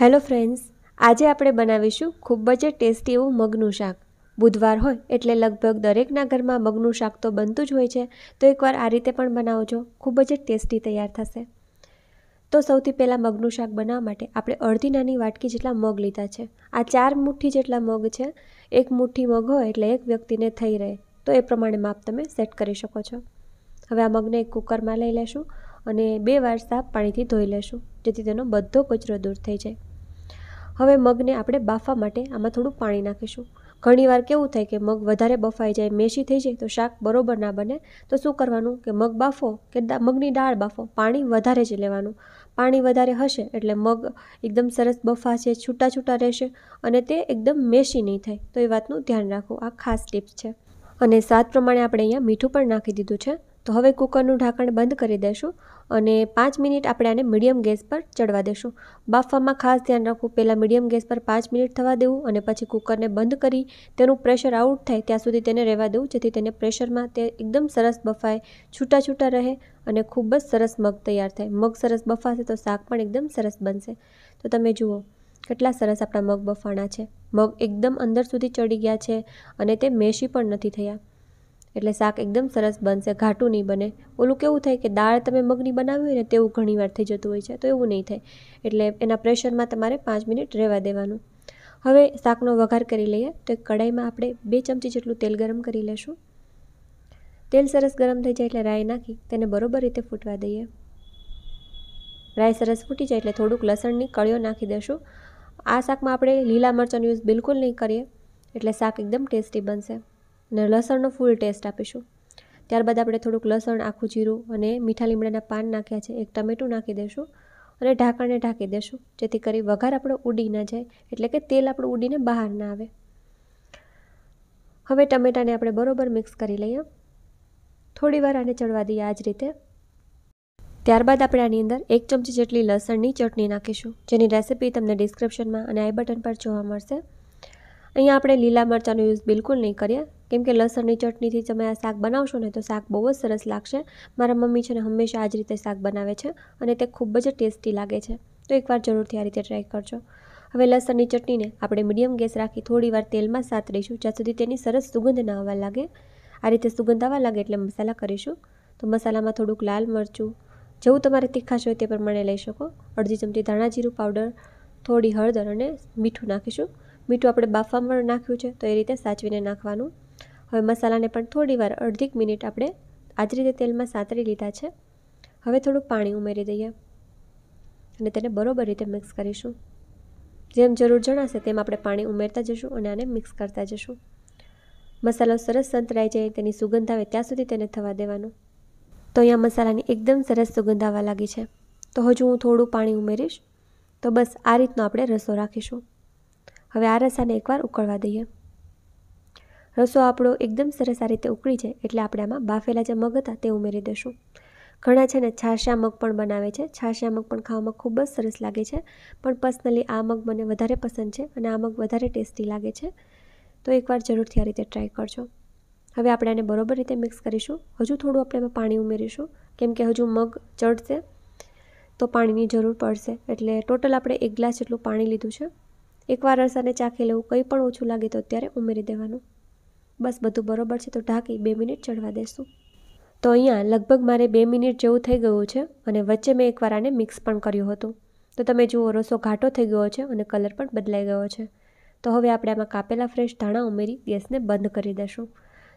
hello friends આજે આપણે બનાવીશું ખૂબ જ ટેસ્ટી એવું મગનું શાક બુધવાર હોય એટલે લગભગ દરેકના ઘરમાં મગનું શાક તો બનતું જ હોય છે તો એકવાર આ રીતે પણ બનાવજો ખૂબ જ ટેસ્ટી તૈયાર થશે તો સૌથી પહેલાં મગનું શાક બનાવવા માટે આપણે અડધી નાની વાટકી જેટલા મગ લીધા છે આ ચાર મુઠ્ઠી જેટલા મગ છે એક મુઠ્ઠી મગ હોય એટલે એક વ્યક્તિને થઈ રહે તો એ પ્રમાણે માપ તમે સેટ કરી શકો છો હવે આ મગને એક કુકરમાં લઈ લેશું અને બે વાર સાફ પાણીથી ધોઈ લેશું જેથી તેનો બધો કચરો દૂર થઈ જાય હવે મગને આપણે બાફવા માટે આમાં થોડું પાણી નાખીશું ઘણીવાર કેવું થાય કે મગ વધારે બફાઈ જાય મેશી થઈ જાય તો શાક બરોબર ના બને તો શું કરવાનું કે મગ બાફો કે મગની દાળ બાફો પાણી વધારે જ લેવાનું પાણી વધારે હશે એટલે મગ એકદમ સરસ બફાશે છૂટા છૂટા રહેશે અને તે એકદમ મેશી નહીં થાય તો એ વાતનું ધ્યાન રાખવું આ ખાસ ટિપ્સ છે અને સ્વાદ પ્રમાણે આપણે અહીંયા મીઠું પણ નાખી દીધું છે તો હવે કુકરનું ઢાંકણ બંધ કરી દઈશું અને પાંચ મિનિટ આપણે આને મીડિયમ ગેસ પર ચડવા દેશું બાફવામાં ખાસ ધ્યાન રાખવું પહેલાં મીડિયમ ગેસ પર પાંચ મિનિટ થવા દેવું અને પછી કુકરને બંધ કરી તેનું પ્રેશર આઉટ થાય ત્યાં સુધી તેને રહેવા દેવું જેથી તેને પ્રેશરમાં તે એકદમ સરસ બફાય છૂટા છૂટા રહે અને ખૂબ જ સરસ મગ તૈયાર થાય મગ સરસ બફાશે તો શાક પણ એકદમ સરસ બનશે તો તમે જુઓ કેટલા સરસ આપણા મગ બફાણા છે મગ એકદમ અંદર સુધી ચડી ગયા છે અને તે મેશી પણ નથી થયા એટલે શાક એકદમ સરસ બનશે ઘાટું નહીં બને ઓલું કેવું થાય કે દાળ તમે મગની બનાવી હોય ને તેવું ઘણીવાર થઈ જતું હોય છે તો એવું નહીં થાય એટલે એના પ્રેશરમાં તમારે પાંચ મિનિટ રહેવા દેવાનું હવે શાકનો વઘાર કરી લઈએ તો એક કડાઈમાં આપણે બે ચમચી જેટલું તેલ ગરમ કરી લેશું તેલ સરસ ગરમ થઈ જાય એટલે રાઈ નાખી તેને બરોબર રીતે ફૂટવા દઈએ રાઈ સરસ ફૂટી જાય એટલે થોડુંક લસણની કળીઓ નાખી દઈશું આ શાકમાં આપણે લીલા મરચાંનો યુઝ બિલકુલ નહીં કરીએ એટલે શાક એકદમ ટેસ્ટી બનશે અને લસણનો ફૂલ ટેસ્ટ આપીશું ત્યારબાદ આપણે થોડુંક લસણ આખું જીરું અને મીઠા લીમડાના પાન નાખ્યા છે એક ટમેટું નાખી દેશું અને ઢાંકણને ઢાંકી દેશું જેથી કરી વઘાર આપણો ઉડી ના જાય એટલે કે તેલ આપણું ઉડીને બહાર ના આવે હવે ટમેટાને આપણે બરોબર મિક્સ કરી લઈએ થોડીવાર આને ચડવા દઈએ આ જ રીતે ત્યારબાદ આપણે આની અંદર એક ચમચી જેટલી લસણની ચટણી નાખીશું જેની રેસીપી તમને ડિસ્ક્રિપ્શનમાં અને આઈ બટન પર જોવા મળશે અહીંયા આપણે લીલા મરચાંનો યુઝ બિલકુલ નહીં કરીએ કેમ કે લસણની ચટણીથી તમે આ શાક બનાવશો ને તો શાક બહુ જ સરસ લાગશે મારા મમ્મી છે ને હંમેશા આ જ રીતે શાક બનાવે છે અને તે ખૂબ જ ટેસ્ટી લાગે છે તો એકવાર જરૂરથી આ રીતે ટ્રાય કરજો હવે લસણની ચટણીને આપણે મીડિયમ ગેસ રાખી થોડીવાર તેલમાં સાતરીશું જ્યાં સુધી તેની સરસ સુગંધ ના આવવા લાગે આ રીતે સુગંધ આવવા લાગે એટલે મસાલા કરીશું તો મસાલામાં થોડુંક લાલ મરચું જેવું તમારે તીખાશ હોય તે પ્રમાણે લઈ શકો અડધી ચમચી ધાણા જીરું પાવડર થોડી હળદર અને મીઠું નાખીશું મીઠું આપણે બાફામાં નાખ્યું છે તો એ રીતે સાચવીને નાખવાનું હવે મસાલાને પણ થોડીવાર અડધીક મિનિટ આપણે આજ રીતે તેલમાં સાતરી લીધા છે હવે થોડું પાણી ઉમેરી દઈએ અને તેને બરોબર રીતે મિક્સ કરીશું જેમ જરૂર જણાશે તેમ આપણે પાણી ઉમેરતા જશું અને આને મિક્સ કરતા જશું મસાલો સરસ સંતરાઈ જાય તેની સુગંધ આવે ત્યાં સુધી તેને થવા દેવાનું તો અહીંયા મસાલાની એકદમ સરસ સુગંધ આવવા લાગી છે તો હજુ હું થોડું પાણી ઉમેરીશ તો બસ આ રીતનો આપણે રસો રાખીશું હવે આ રસાને એકવાર ઉકળવા દઈએ રસો આપણો એકદમ સરસ આ રીતે ઉકળી જાય એટલે આપણે આમાં બાફેલા જે મગ હતા તે ઉમેરી દઈશું ઘણા છે ને છાશ્યા મગ પણ બનાવે છે છાશ્યા મગ પણ ખાવામાં ખૂબ જ સરસ લાગે છે પણ પર્સનલી આ મગ મને વધારે પસંદ છે અને આ મગ વધારે ટેસ્ટી લાગે છે તો એકવાર જરૂરથી આ રીતે ટ્રાય કરજો હવે આપણે આને બરોબર રીતે મિક્સ કરીશું હજુ થોડું આપણે એમાં પાણી ઉમેરીશું કેમ કે હજુ મગ ચડશે તો પાણીની જરૂર પડશે એટલે ટોટલ આપણે એક ગ્લાસ જેટલું પાણી લીધું છે એકવાર રસાને ચાખી લેવું કંઈ પણ ઓછું લાગે તો અત્યારે ઉમેરી દેવાનું બસ બધું બરોબર છે તો ઢાંકી બે મિનિટ ચડવા દેશું તો અહીંયા લગભગ મારે બે મિનિટ જેવું થઈ ગયું છે અને વચ્ચે મેં એકવાર આને મિક્સ પણ કર્યું હતું તો તમે જુઓ રસો ઘાટો થઈ ગયો છે અને કલર પણ બદલાઈ ગયો છે તો હવે આપણે આમાં કાપેલા ફ્રેશ ધાણા ઉમેરી ગેસને બંધ કરી દેશું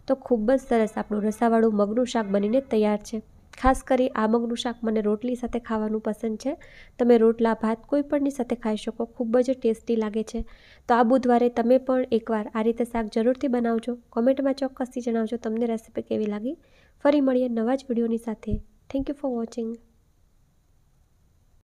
તો ખૂબ જ સરસ આપણું રસાવાળું મગનું શાક બનીને તૈયાર છે ખાસ કરી આ મગનું શાક મને રોટલી સાથે ખાવાનું પસંદ છે તમે રોટલા ભાત કોઈપણની સાથે ખાઈ શકો ખૂબ જ ટેસ્ટી લાગે છે તો આ બુધવારે તમે પણ એકવાર આ રીતે શાક જરૂરથી બનાવજો કોમેન્ટમાં ચોક્કસથી જણાવજો તમને રેસીપી કેવી લાગી ફરી મળીએ નવા જ વિડીયોની સાથે થેન્ક યુ ફોર વોચિંગ